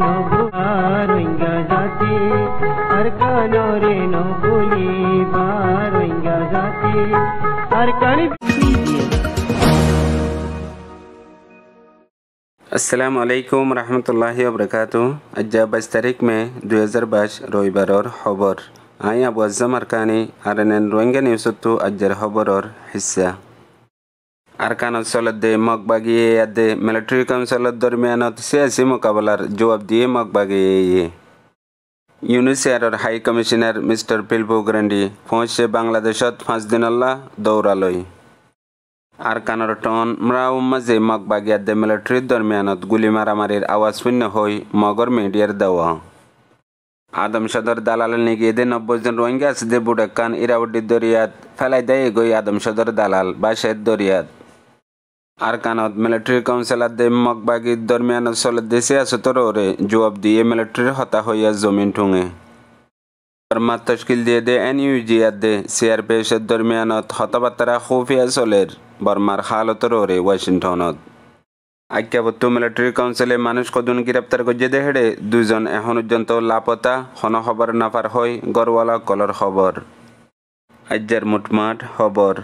No बारंगा जाती अरकानो रे no बोली बारंगा जाती अरकानी अस्सलाम वालेकुम रहमतुल्लाहि व बरकातुह अज्जा बाईस तारीख में दो हज़ार 2022 रविवार और खबर आई आया अज्जम अरकानी R N N Rohingya news तो अज्जर खबर और हिस्सा আরকানুল সলদ দে মগবাগিয়ে আদে মিলিটারি কাউন্সিলের দরমিয়ানত সিয়াসি মোকাবেলার জবাব দিয়ে মগবাগিয়ে ইয়ে ইউনিসিয়াৰৰ high commissioner mister Filippo Grandi পৌঁছে বাংলাদেশত দৌড়ালই দৌৰালৈ কানর টন মৰাও মাজে মগ বাগিয়া দে মিলিটারি দৰমিয়ানত গুলী মারামারির আৱাজ শূন্য মগর মগৰ দেওয়া আদম সদর দালাল নিগিয়ে নব্বই জন রোহিঙ্গা আছে দে বুডাকান ইরাউড্ডি দরিয়াত ফেলাই দেয় আদম সদর দালাল বাসের দরিয়াত Arkanot military council at the Mogbagi Dormiano Soldesia Sotorore, Joab the military Hotahoya Zomin Tunge. Format Tashkil de NUG at the CRPS Dormianot Hotabatara Hufia Soler, Barmar Halotorore, Washingtonot. আজ্ঞাবদ্ধ মিলিটারি কাউন্সিলে মানুষ কদুন গ্রেপ্তার গজে দেহেড়ে দুজন এখন পর্যন্ত লাপতা হন খবর নাফার হয় গরওয়ালা কলর খবর আজ্যার মুটমাট খবর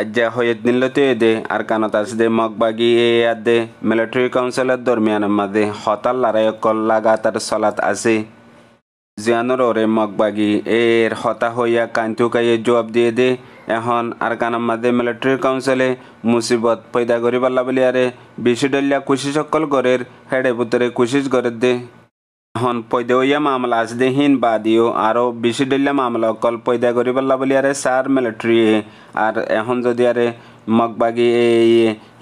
আজ্যা হয়েত নিলতে দে আর কানতাস দে মগবাগি এ দে মিলিটারি কাউন্সিলের দরমিয়ানের মাদে হতাল লড়াইকল লাগাতার চলাত আছে জিয়ানোর ওরে মগবাগি এর হতা হইয়া কাইয়ে জবাব দিয়ে দে এখন আর কানার মাঝে মিলিটারি কাউন্সিলে মুসিবত পয়দা গরিবাল্লা বলি আরে বেশি ডলিয়া কুশি সকল গরের হেডে পুতরে কুশিস গরের দে হন পৈদেউয়া মামলা আজদেহীন বাদিও আরও বেশি ডেলিয়া মামলা অকল পৈদা করিবলা বলি আরে সার মিলিটারিয়ে আর এখন যদি আরে মগবাগি এই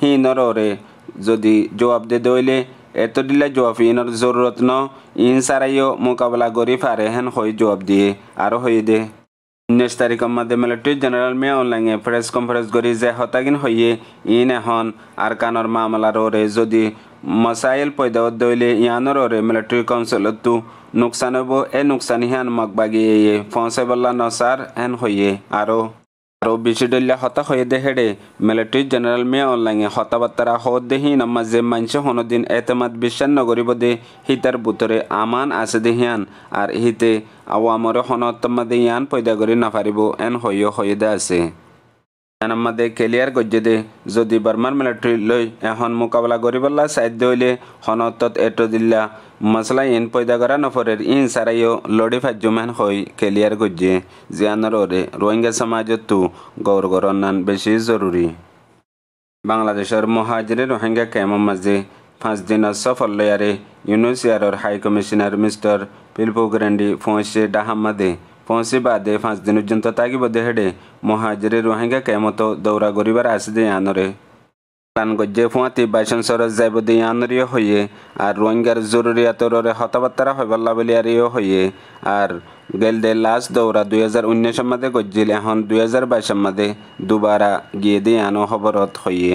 হিনরে যদি জবাব দে দইলে এত দিলে জবাব ইনর জরুরত ন ইন সারাইও মোকাবিলা করি পারে হেন হই জবাব দিয়ে আরও হই দে উনিশ তারিখের মধ্যে মিলিটারি জেনারেল মে অনলাইনে প্রেস কনফারেন্স করি যে হতাগিন হইয়ে ইন এখন আর কানর মামলার ওরে যদি মাছাইল পৈদাৱত দৈলে ইয়ানৰৰে মিলিটাৰী কাউঞ্চিলতো নোকচান হ'ব এই নোকচান হেন মাক বাগি এয়ে ফঞ্চেবল্লা নচাৰ হেন হৈয়ে আৰু আৰু বিচিডলীয়া হতাশ হৈয়ে দেখেৰে মিলিটাৰী জেনেৰেল মিয়া অনলাইনে হতা বাৰ্তাৰা হত দেহি নম্মা যে মানছে শুনদিন এতেমাত বিশ্বাস নগৰিব দে সি তাৰ বুটৰে আমান আছে দে হিয়ান আৰু সিতে আৱামৰে শুনত তম্মা দে ইয়ান পইদা কৰি নাপাৰিব এন হৈয়ো হৈয়ে দে আছে এনামাদে কেলিয়ার দে যদি বার্মার মিলিটারি লৈ এখন মোকাবিলা করিবলা সাধ্য হইলে হনতত এট দিল্লা মশলা ইন পয়দা করা নফরের ইন সারাইও লড়ি ফাজ্যমান হই কেলিয়ার গজ্জে জিয়ানর ওরে রোহিঙ্গা সমাজতো গৌর গরনান বেশি জরুরি বাংলাদেশের মহাজিরে রোহিঙ্গা ক্যাম্প মাঝে পাঁচ দিনের সফল লয়ারে ইউনিসিয়ারর high commissioner mister Filippo Grandi ফোঁসে ডাহাম্মাদে ପହଞ୍ଚିବା ଆଦେଇ ପାଞ୍ଚ ଦିନ ପର୍ଯ୍ୟନ୍ତ ତାଗିବ ଦେହେଡ଼େ ମହାଜରେ ରୋହିଙ୍ଗା କେମତ ଦୌରା ଗରିବାର ଆସିଦେ ଆନରେ প্রাণ গজ্জে ফুঁয়াতি বাইশন সরজ যাইব দি আনরীয় হইয়ে আর রোহিঙ্গার জরুরিয়াতরে হতাবার্তারা হইবল্লা বলিয়ারিও হইয়ে আর গেল দে লাস্ট দৌরা দুই হাজার উনিশ মাদে গজ্জিল এখন দুই হাজার বাইশ মাদে দুবারা গিয়ে দিয়ে আনো খবরত হইয়ে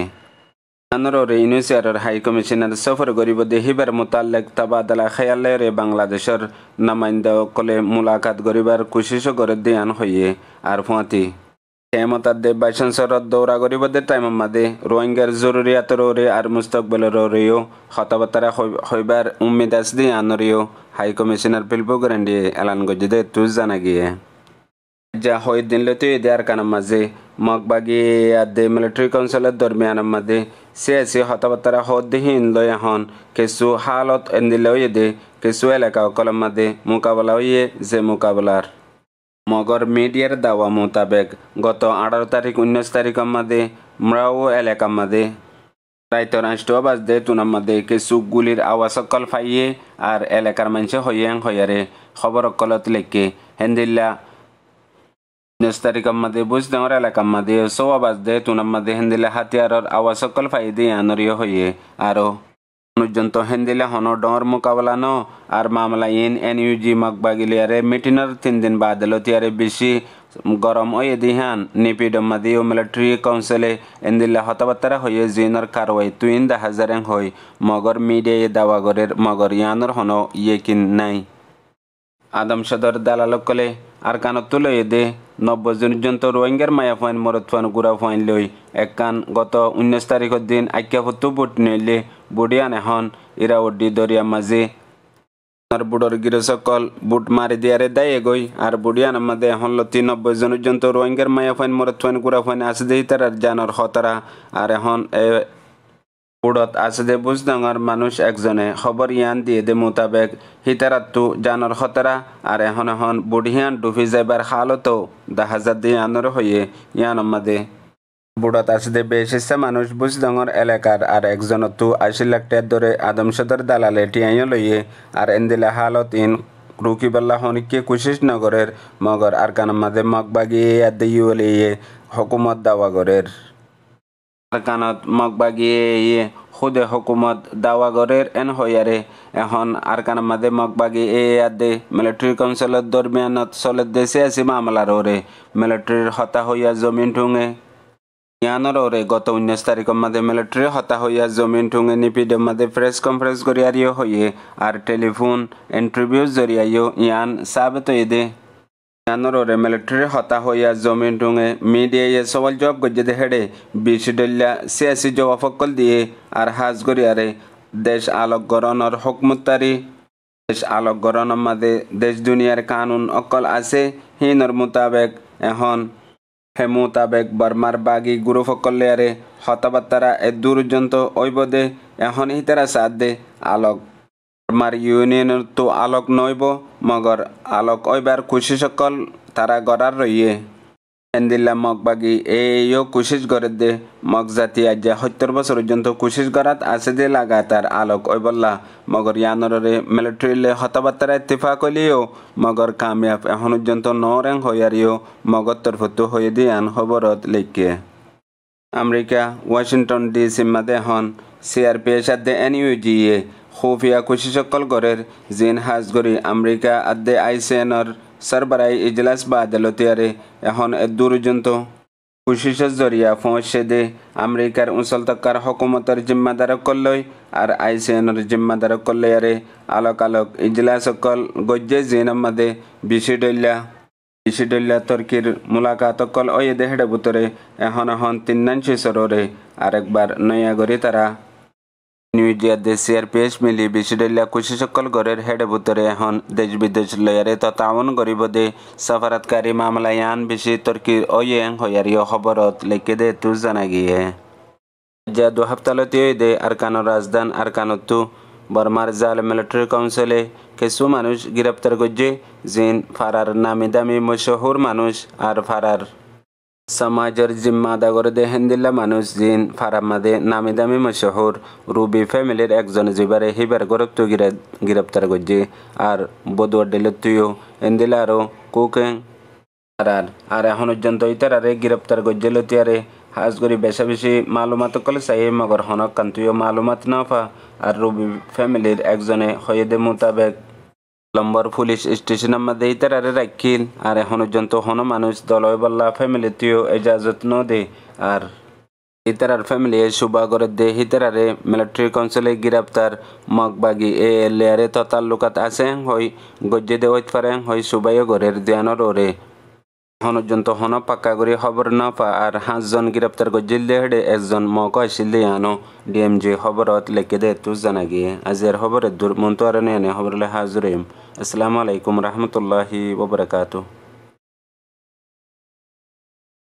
আনোরে ইউনিসিয়ারের হাই কমিশনার সফর গরিব দেহিবার মোতালেক তাবাদলা খেয়ালের বাংলাদেশের নামাইন্দাসকলে মুলাকাত গরিবার কোশিস করে দিয়ান হইয়ে আর ফুঁয়াতি ক্ষমতার দে বাইশন শরত দৌরা গরিব দে টাইম মাদে রোহিঙ্গার জরুরিয়াতর রে আর মুস্তকবেলের রেও হতাবাতারা হইবার উম্মিদ আস দি আনরিও হাই কমিশনার পিলপু গরেন্ডিয়ে এলান গজিদে তুজ জানা গিয়ে যা হই দিন লতে দেয়ার কানাম মাঝে মগবাগি আর মিলিটারি কাউন্সিলের দরমিয়ানার মাঝে siyaasi hotabatara hoodihiin lo yahoon kesu haalod endiloyede kesuelekao kolomade mukabalauye ze mukabalar মগর মিডিয়ার দাওয়া মোতাবেক গত আঠারো তারিখ উনিশ তারিখ মাদে মরাও এলাকা মাদে রাইত রাষ্ট্রীয় বাস দে তুনার মাদে কিছু গুলির আওয়াজ সকল ফাইয়ে আর এলাকার মানুষ হইয়াং হইয়ারে খবর কলত লেখে হেন্দিল্লা نستركم بوس دمر لكم مدي سو باز دي تونم دي هندل هتيار او سكل فايدي انر يهي ارو পর্যন্ত হেন্দিলে হন ডর মোকাবেলা ন আর মামলা ইন এন ইউ জি মকবাগিলিয়ারে মিটিনর তিন দিন বাদ লতিয়ারে বেশি গরম ওই দিহান নিপিডমা দিও মিলিটারি কাউন্সিলে এন্দিল্লা হতবাত্তারা হয়ে জিনর কারওয়াই তুইন দা হাজারেং হই মগর মিডিয়ায় দাওয়াগরের মগর ইয়ানর হন ইয়েকিন নাই আদম সদর দালালকলে আর কানত তুলে দে নব্বই জন পর্যন্ত রোহিঙ্গার মায়া ফাইন মরত ফাইন গুড়া ফাইন লৈ এক কান গত উনিশ তারিখের দিন আখ্যা ফতো বুট নইলে বুড়িয়ান এখন ইরা উড্ডি দরিয়া মাঝে আর বুড়র গিরসকল বুট মারি দিয়ারে দায় এগোই আর বুড়িয়ান আমাদের এখন লতি নব্বই জন পর্যন্ত রোহিঙ্গার মায়া ফাইন মরত ফাইন গুড়া ফাইন আসে দেই তার জানর খতরা আর এখন উড়ত আসদে বুজডঙর মানুষ একজনে খবর ইয়ান দিয়ে দে মোতাবেক হিতারাত্তু জানর খতরা আর এখন এখন বুড়িয়ান ডুবি যাইবার হালতও দাহাজার দিয়ে আনর হয়ে ইয়ান মাদে বুড়ত আসদে বেশ ইচ্ছা মানুষ বুজডঙর এলাকার আর একজনতো আশি লাখ টের ধরে আদমসদর দালালে টিয়াইও লইয়ে আর এন্দিলা হালত ইন রুকিবাল্লা হনিককে কুশিস নগরের মগর আর কানামাদে মগবাগিয়ে ইয়াদ ইউলিয়ে হকুমত দাওয়াগরের আরকানত মগবাগিয়ে ইয়ে খুদে হুকুমত দাওয়াগরের এন হইয়ারে এখন আরকান মাদে মগবাগি এ আদে মিলিটারি কাউন্সিলত দরমিয়ানত চলে দেশে আছে মামলার ওরে মিলিটারির হতা হইয়া জমিন ঠুঙে ইয়ানোর ওরে গত উনিশ তারিখের মাঝে মিলিটারি হতা হইয়া জমিন ঠুঙে নিপিডের মাঝে প্রেস কনফারেন্স করিয়ারিও হইয়ে আর টেলিফোন ইন্টারভিউ জরিয়াইও ইয়ান সাবেত এদে হতা ഞാനൊരു জমিন ഹൊത്താഹോയ ജമീൻ ടുങ്ങെ മീഡിയയെ സവൽ দেহেড়ে বিশি ഹെഡെ ബിഷിഡല്ല സിയാസി ജവാഫക്കൽ দিয়ে আর হাজ গরিয়ারে দেশ আলোক গরণর হকমুত্তারি দেশ আলোক গরণর মাঝে দেশ দুনিয়ার কানুন অকল আছে হিনর মোতাবেক এখন হে মোতাবেক বর্মার বাগি গুরুফকল্লিয়ারে হতাবাত্তারা এ দূরযন্ত ঐবদে এখন হিতারা সাদ দে আলোক আমার ইউনিয়ন তো আলোক নইব মগর আলোক ওইবার কুশি সকল তারা গড়ার রইয়ে এন্দিল্লা মগ বাগি এইও কুশিস গড়ে দে মগ জাতি আজ্ঞা সত্তর বছর পর্যন্ত কুশিস গড়াত আছে দে লাগাতার আলোক ওইবল্লা মগর ইয়ানরে মিলিটারিলে হতাবার্তারা ইত্তিফা কলিও মগর কামিয়াব এখন পর্যন্ত নরেং হইয়ারিও মগর তরফতো হয়ে দিয়ে আন খবরত লেখিয়ে আমেরিকা ওয়াশিংটন ডিসি মাদে হন সিআরপিএস এর দে এনইউজিএ खुफिया कोशिशों জিন जिन আমেরিকা আদে अद्दे आईसीएनर ইজলাস বা बादलतियारे এখন এদূর পর্যন্ত কোশিশের জরিয়া পৌঁছে দে আমেরিকার উঁচল তক্কার হকুমতর জিম্মাদার কল্লই আর আইসিএনর জিম্মাদার কল্লয়ারে আলোক আলোক ইজলাসকল গজ্জে জিনমাদে বিশি ডল্যা বিশি ডল্যা তর্কির মুলাকাতকল ওয়ে দেহেডে বুতরে এখন এখন তিন্নান সরোরে আরেকবার নয়া তারা ನ್ಯೂಜಿಯಾದ ಸಿಆರ್ಪಿಎಚ್ ಮಿಲಿ ಬಿಸಿಡೆಲ್ಲ ಕುಶಿಶಕ್ಕಲ್ ಗೊರೆರ್ ಹೆಡೆ ಬುತ್ತರೆ ಹನ್ ದೇಶ ವಿದೇಶ ಲಯರೆ ತ ತಾವನ್ ಗರಿಬದೆ ಸಫರತ್ಕಾರಿ ಮಾಮಲಾಯಾನ್ ಬಿಸಿ ತುರ್ಕಿ ಒಯೆಂಗ್ ಹೊಯರಿಯೋ ಖಬರತ್ ಲೆಕ್ಕೆದೆ ತು ಜನಾಗಿಯೆ যা দু হপ্তালতীয় দে আরকানোর রাজধান আরকানত্তু বর্মার জাল মিলিটারি কাউন্সিলে কিছু মানুষ গ্রেপ্তার করছে জিন ফারার নামি দামি মশহুর মানুষ আর ফারার সমাজের জিম্মা জিম্মাদাগরে দে হেন্দিল্লা মানুষ জিন ফারামাদে নামি দামি মশহুর রুবি ফ্যামিলির একজন জিবারে হিবার গরব তু গিরফতার করছে আর বদুয়ার ডেলে তুইও এন্দিলা আরও কুকেং আর আর এখন পর্যন্ত ইতারারে গিরফতার করছে লতিয়ারে হাজ করি বেশা বেশি মালুমাত কলে চাই মগর হনক কান তুইও মালুমাত না পা আর রুবি ফ্যামিলির একজনে হয়ে দে মোতাবেক লম্বর পুলিশ স্টেশন মধ্যেই আরে রাখিল আর এখন পর্যন্ত হনো মানুষ দলয় বল্লা ফ্যামিলিতেও এজাজত ন দে আর ইতারার ফ্যামিলি সুবাগর দে হিতারারে মিলিটারি কাউন্সিলে গ্রেপ্তার মগবাগি এ এল এ লেয়ারে তাল্লুকাত আছে হই গজ্জে দে ওইত পারে হই সুবাইও ঘরের দেয়ানোর ওরে হনজন তো হন পাক্কা করে খবর না পা আর হাঁসজন গ্রেপ্তার করে জিল্লে হেডে একজন মক আসিলে আনো ডিএমজি খবরত লেখে দে তু জানা গিয়ে আজিয়ার খবরে দূর মন্ত্রণে এনে খবরলে হাজুরিম আসসালামু আলাইকুম রহমতুল্লাহি ওবরাকাতু